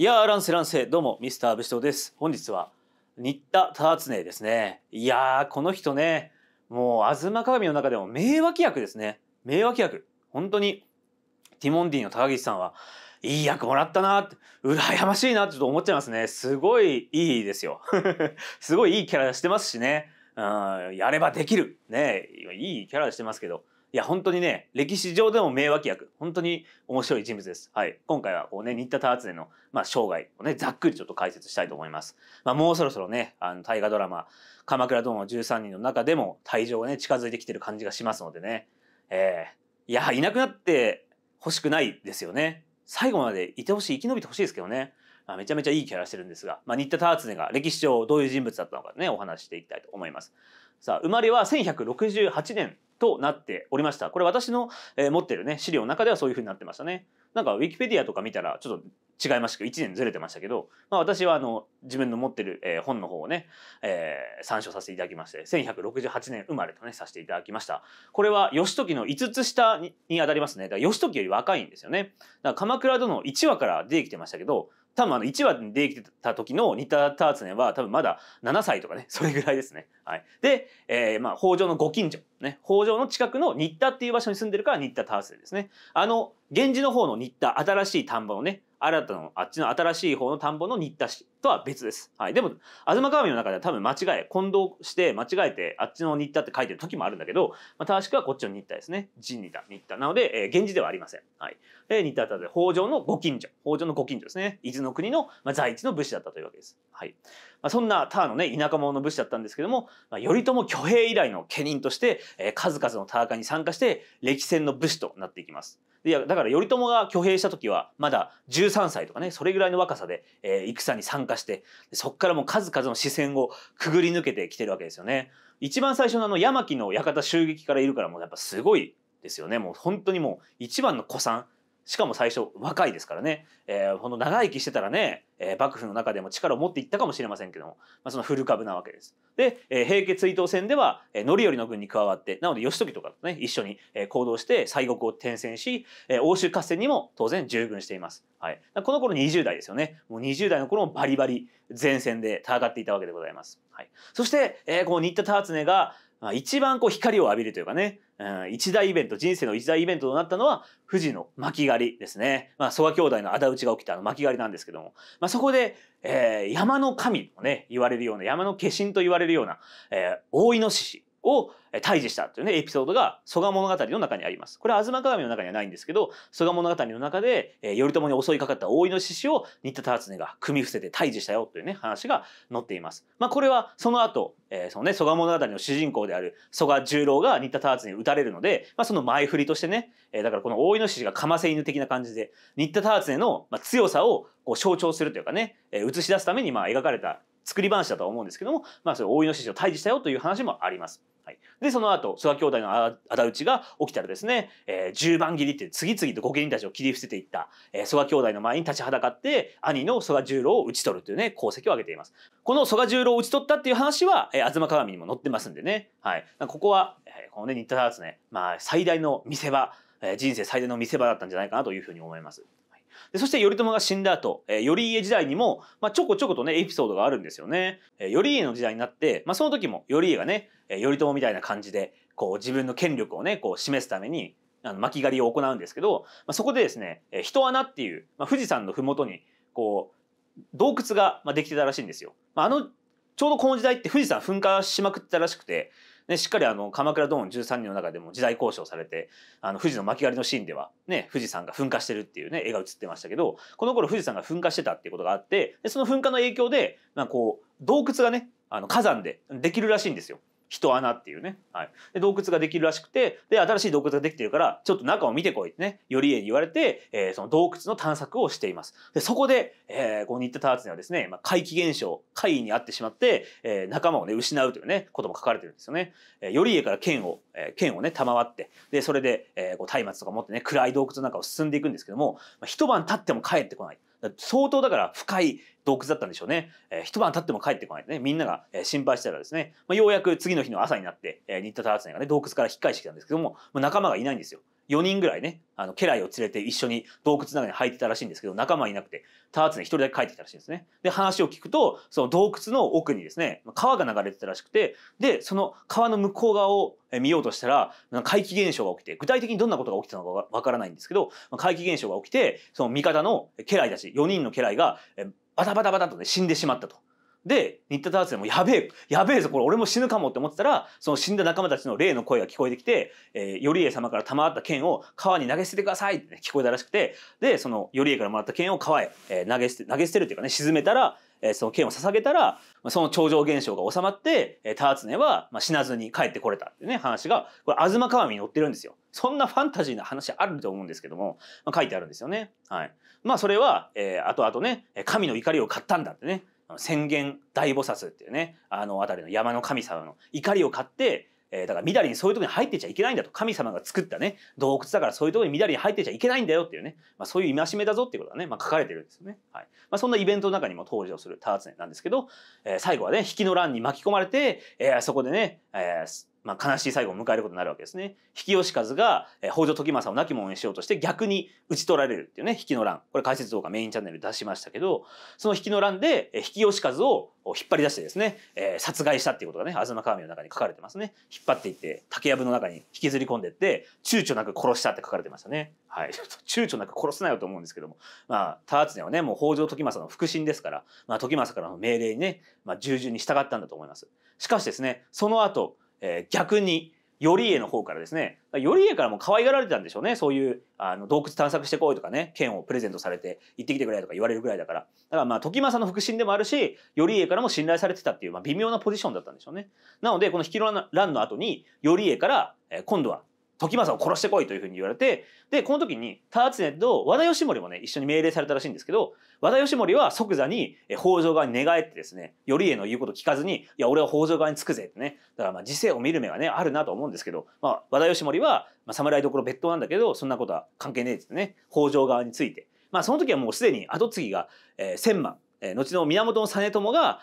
いやーランセランセどうもミスター武士です本日は新田忠常ですねいやーこの人ねもう「吾妻鏡」の中でも名脇役ですね名脇役本当にティモンディの高岸さんはいい役もらったなって羨ましいなってちょっと思っちゃいますねすごいいいですよ すごいいいキャラしてますしねうんやればできるねいいキャラしてますけどいや本当にね歴史上でも名脇役本当に面白い人物です。はい、今回はこうね新田忠恒の、まあ、生涯をねざっくりちょっと解説したいと思います。まあ、もうそろそろねあの大河ドラマ「鎌倉殿の13人」の中でも退場がね近づいてきてる感じがしますのでね、えー、いやいなくなって欲しくないですよね。最後までいてほしい生き延びてほしいですけどね。まあ、めちゃめちゃいいキャラしてるんですが、まあ、新田忠恒が歴史上どういう人物だったのかねお話していきたいと思います。さあ生まれは1168年となっておりました。これ私の、えー、持ってるね資料の中ではそういうふうになってましたね。なんかウィキペディアとか見たらちょっと違いましたけど1年ずれてましたけど、まあ、私はあの自分の持ってる、えー、本の方をね、えー、参照させていただきまして1168年生まれとねさせていただきましたこれは義時の5つ下ににあたりますねだから義時より若いんですよねだから鎌倉殿の1話から出てきてましたけど多分あの1話にできた時のニタ・ターツネは多分まだ7歳とかね、それぐらいですね。はい。で、えー、まあ、北条のご近所。ね、北条の近くの新田っていう場所に住んでるから新田ターツネですね。あの、源氏の方の新田新しい田んぼのね新たなあっちの新しい方の田んぼの新田氏とは別です、はい、でも東鏡の中では多分間違え混同して間違えてあっちの新田って書いてる時もあるんだけど、まあ、正しくはこっちの新田ですね神新田新田なので、えー、源氏ではありません、はい、で新田は北条のご近所北条のご近所ですね伊豆の国の、まあ、在地の武士だったというわけです、はいまあ、そんな田のね田舎者の武士だったんですけども、まあ、頼朝挙兵以来の家人として、えー、数々の田舎に参加して歴戦の武士となっていきますいやだからから頼朝が挙兵した時はまだ13歳とかねそれぐらいの若さで、えー、戦に参加してそこからもう数々の視線をくぐり抜けてきてるわけですよね。一番最初のあの山木の館襲撃からいるからもうやっぱすごいですよねもう本当にもう一番の古参しかも最初若いですからね、えー、この長生きしてたらね、えー、幕府の中でも力を持っていったかもしれませんけども、まあ、その古株なわけです。で、えー、平家追悼戦では、えー、範頼の軍に加わってなので義時とかとね一緒に、えー、行動して西国を転戦し、えー、欧州合戦にも当然従軍しています。はい、この頃20代ですよねもう20代の頃もバリバリ前線で戦っていたわけでございます。はい、そして、えー、この新田忠恒が一番こう光を浴びるというかね、うん、一大イベント、人生の一大イベントとなったのは、富士の巻狩りですね。まあ、蘇我兄弟の仇討ちが起きたあの巻狩りなんですけども、まあ、そこで、えー、山の神とね、言われるような、山の化身と言われるような、えー、大イノシシを、退治したというねエピソードが蘇我物語の中にあります。これは「吾鏡」の中にはないんですけど蘇我物語の中で、え頼朝に襲いかかった大井の獅子を新田忠恒が組み伏せて退治したよというね話が載っています。まあ、これはその後、えー、そのね蘇我物語の主人公である蘇我十郎が新田忠恒に撃たれるので、まあ、その前振りとしてね、えだからこの大井の獅子がかませ犬的な感じで新田忠恒の、ま強さをこう象徴するというかね、え映し出すためにまあ描かれた作り話だとは思うんですけども、まあ、それ大井の獅子を退治したよという話もあります。はい、でその後諏訪兄弟の仇討ちが起きたらですね、えー、十番切りって次々と御家人たちを切り伏せていった、えー、諏兄弟の前に立ちはだかって兄の曽我十郎を討ち取るというね功績を挙げていますこの曽我十郎を討ち取ったっていう話は「えー、東鏡」にも載ってますんでね、はい、ここは、えー、このね新田忠ね、まあ、最大の見せ場、えー、人生最大の見せ場だったんじゃないかなというふうに思います。でそして頼朝が死んだ後、えー、頼家時代にも、まあ、ちょこちょことねエピソードがあるんですよね。えー、頼家の時代になって、まあ、その時も頼家がね、えー、頼朝みたいな感じでこう自分の権力をねこう示すためにあの巻狩りを行うんですけど、まあ、そこでですね、えー、人穴っていう、まあ、富士山の麓にこう洞窟が、まできてたらしいんですよ。まあ、あのちょうどこの時代って富士山噴火しまくってたらしくて、ね、しっかりあの鎌倉殿13人の中でも時代交渉されてあの富士の巻狩りのシーンでは、ね、富士山が噴火してるっていう、ね、絵が映ってましたけどこの頃富士山が噴火してたっていうことがあってでその噴火の影響で、まあ、こう洞窟がねあの火山でできるらしいんですよ。人穴っていうね、はい、で洞窟ができるらしくてで新しい洞窟ができてるからちょっと中を見てこいってね頼家に言われて、えー、その洞窟の探索をしていますでそこで、えー、この新田忠恒はですね、まあ、怪奇現象怪異にあってしまって、えー、仲間をね失うというねことも書かれてるんですよね、えー、頼家から剣を、えー、剣をね賜ってでそれで、えー、こう松明とか持ってね暗い洞窟の中を進んでいくんですけども、まあ、一晩経っても帰ってこない相当だから深い洞窟だったんでしょうね、えー、一晩経っても帰ってこないでねみんなが心配したらですね、まあ、ようやく次の日の朝になって、えー、新田忠恒がね洞窟から引っ返してきたんですけども、まあ、仲間がいないんですよ4人ぐらいねあの家来を連れて一緒に洞窟の中に入ってたらしいんですけど仲間いなくてターツに一人だけ帰ってきたらしいんですね。で話を聞くとその洞窟の奥にですね川が流れてたらしくてでその川の向こう側を見ようとしたら怪奇現象が起きて具体的にどんなことが起きたのかわからないんですけど怪奇現象が起きてその味方の家来たち4人の家来がバタバタバタとね死んでしまったと。で新田忠也もやべえやべえぞこれ俺も死ぬかもって思ってたらその死んだ仲間たちの霊の声が聞こえてきて、えー、頼家様から賜った剣を川に投げ捨ててくださいって、ね、聞こえたらしくてでその頼家からもらった剣を川へ、えー、投げ捨て投げ捨てるっていうかね沈めたら、えー、その剣を捧げたらその頂上現象が収まって、えー、忠常は、まあ、死なずに帰ってこれたってね話がこれ「吾妻鏡」に載ってるんですよ。そんなファンタジーな話あると思うんですけども、まあ、書いてあるんですよね。はい、まあそれは、えー、あとあとね神の怒りを買ったんだってね宣言大菩薩っていうねあの辺りの山の神様の怒りを買って、えー、だからみだりにそういうとこに入ってちゃいけないんだと神様が作ったね洞窟だからそういうとこにみだりに入ってちゃいけないんだよっていうね、まあ、そういう戒めだぞっていうことがね、まあ、書かれてるんですよね、はいまあ、そんなイベントの中にも登場するターツネなんですけど、えー、最後はね引きの乱に巻き込まれて、えー、そこでね、えーまあ、悲しい最後を迎えることになるわけですね。引き能和がえ北条時政を亡き者にしようとして逆に討ち取られるっていうね、引きの乱。これ解説動画メインチャンネル出しましたけど、その引きの乱でえ比企能和を引っ張り出してですね、えー、殺害したっていうことがね、東妻鏡の中に書かれてますね。引っ張っていって、竹やぶの中に引きずり込んでって、躊躇なく殺したって書かれてましたね。はい。躊躇なく殺すなよと思うんですけども、まあ、ターツはね、もう北条時政の腹心ですから、まあ、時政からの命令にね、まあ、従順に従ったんだと思います。しかしですね、その後、えー、逆に頼家の方からですね頼家からも可愛がられてたんでしょうねそういうあの洞窟探索してこいとかね剣をプレゼントされて行ってきてくれとか言われるぐらいだからだからまあ時政の腹心でもあるし頼家からも信頼されてたっていう、まあ、微妙なポジションだったんでしょうねなのでこの引きの乱の後に頼家から、えー、今度は時政を殺してこいというふうに言われてでこの時に田ーと和田義盛もね一緒に命令されたらしいんですけど和田義盛は即座に北条側に寝返ってですね頼家の言うこと聞かずに「いや俺は北条側につくぜ」ってねだからまあ時世を見る目はねあるなと思うんですけど、まあ、和田義盛は、まあ、侍どころ別当なんだけどそんなことは関係ねえってね北条側について。まあその時はもうすでに跡継ぎが、えー、千万、えー、後の源実朝が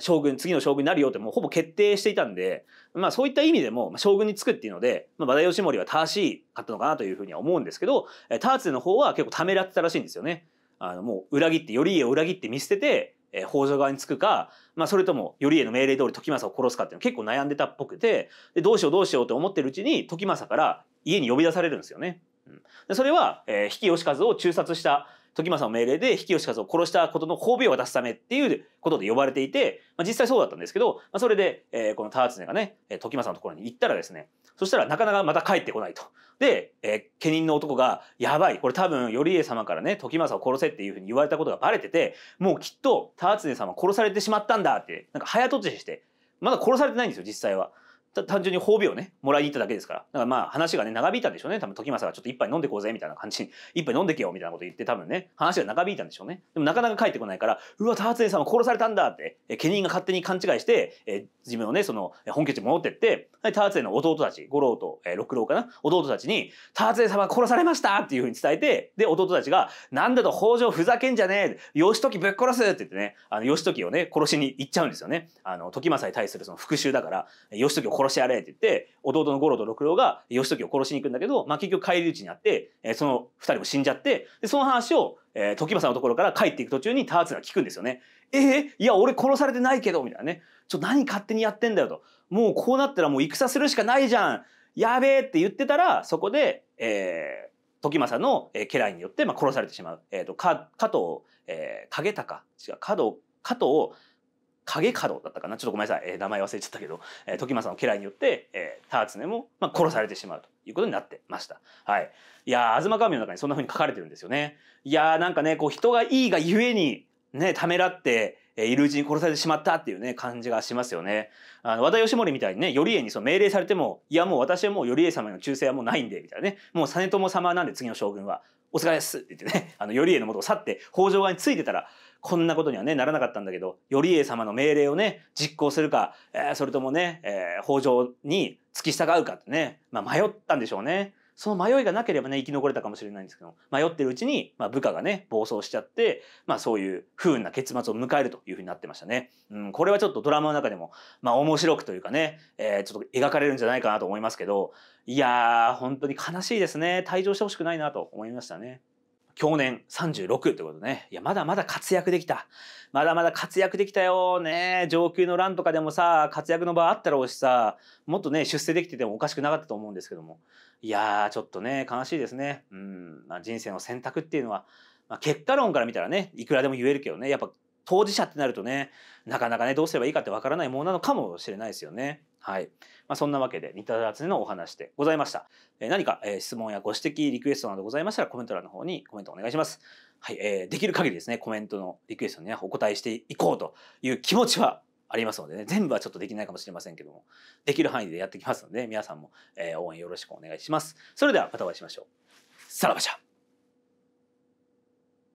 将軍次の将軍になるよってもうほぼ決定していたんで、まあ、そういった意味でも将軍につくっていうので、ま和田義盛は正しかったのかなというふうには思うんですけどターツの方は結構ためらってたらしいんですよね。あのもう裏切って頼家を裏切って見捨ててえー、北条側につくか、まあ、それとも頼家の命令通り時政を殺すかっていうの結構悩んでたっぽくてでどうしようどうしようと思ってるうちに時政から家に呼び出されるんですよね。うん、でそれは、えー、比企能和を中殺した時政の命令で比企能和を殺したことの褒美を渡すためっていうことで呼ばれていて、まあ、実際そうだったんですけど、まあ、それで、えー、この忠常がね時政のところに行ったらですねそしたらなかなかまた帰ってこないと。で、えー、家人の男が「やばいこれ多分頼家様からね時政を殺せ」っていうふうに言われたことがバレててもうきっと忠常様殺されてしまったんだってなんか早とちりしてまだ殺されてないんですよ実際は。単純に褒美をねもらいに行っただけですからだからまあ話がね長引いたんでしょうね多分時政がちょっと一杯飲んでこうぜみたいな感じに 一杯飲んでけよみたいなこと言って多分ね話が長引いたんでしょうねでもなかなか帰ってこないからうわ田也さんは殺されたんだって家人が勝手に勘違いして、え自分をねその本拠地に戻ってって田也の弟たち五郎と、え六郎かな弟たちに「田さんは殺されました!」っていうふうに伝えてで弟たちが「なんだと北条ふざけんじゃねえ義時ぶっ殺す!」って言ってねあの義時をね殺しに行っちゃうんですよね。あの時政に対するその復讐だから義時を殺しやれって言って、弟の五郎と六郎が義時を殺しに行くんだけど、まあ結局返り討ちにあって、えー、その二人も死んじゃって、で、その話を、えー、時政のところから帰っていく途中に田ーが聞くんですよね。ええー、いや、俺殺されてないけど、みたいなね。ちょ、何勝手にやってんだよと。もうこうなったらもう戦するしかないじゃん。やべえって言ってたら、そこで、えー、時政の家来によってまあ殺されてしまう、えーと、加藤、えー、景違う加藤加藤影角だったかなちょっとごめんなさい、えー、名前忘れちゃったけど、えー、時政の家来によって、えー、ターも、まあ、殺されてしまうということになってました。はい、いやー「吾妻鏡」の中にそんなふうに書かれてるんですよね。いやーなんかねこう人がいいがゆえにねためらってえいるうちに殺されてしまったっていうね感じがしますよね。あの和田義盛みたいにね頼家にその命令されてもいやもう私はもう頼家様の忠誠はもうないんでみたいなねもう実朝様なんで次の将軍はお疲れですって言ってね、あの、頼家のとを去って北条側についてたら、こんなことにはね、ならなかったんだけど、頼家様の命令をね、実行するか、えー、それともね、えー、北条に付き従うかってね、まあ迷ったんでしょうね。その迷いがなければね、生き残れたかもしれないんですけど、迷ってるうちに、まあ、部下がね、暴走しちゃって、まあ、そういう不運な結末を迎えるというふうになってましたね。うん、これはちょっとドラマの中でも、まあ、面白くというかね、えー、ちょっと描かれるんじゃないかなと思いますけど、いやー、本当に悲しいですね。退場してほしくないなと思いましたね。去年36ってことね。いや、まだまだ活躍できた。まだまだ活躍できたよ。ね上級の乱とかでもさ、活躍の場あったろうしさ、もっとね、出世できててもおかしくなかったと思うんですけども。いやー、ちょっとね、悲しいですね。うん。まあ、人生の選択っていうのは、まあ、結果論から見たらね、いくらでも言えるけどね、やっぱ当事者ってなるとねなかなかねどうすればいいかってわからないものなのかもしれないですよね。はい。まあ、そんなわけで、三田夏のお話でございました。えー、何か、えー、質問やご指摘、リクエストなどございましたら、コメント欄の方にコメントお願いします。はい。えー、できる限りですね、コメントのリクエストにね、お答えしていこうという気持ちはありますのでね、全部はちょっとできないかもしれませんけども、できる範囲でやってきますので、皆さんも、え応援よろしくお願いします。それでは、またお会いしましょう。さらばじゃ。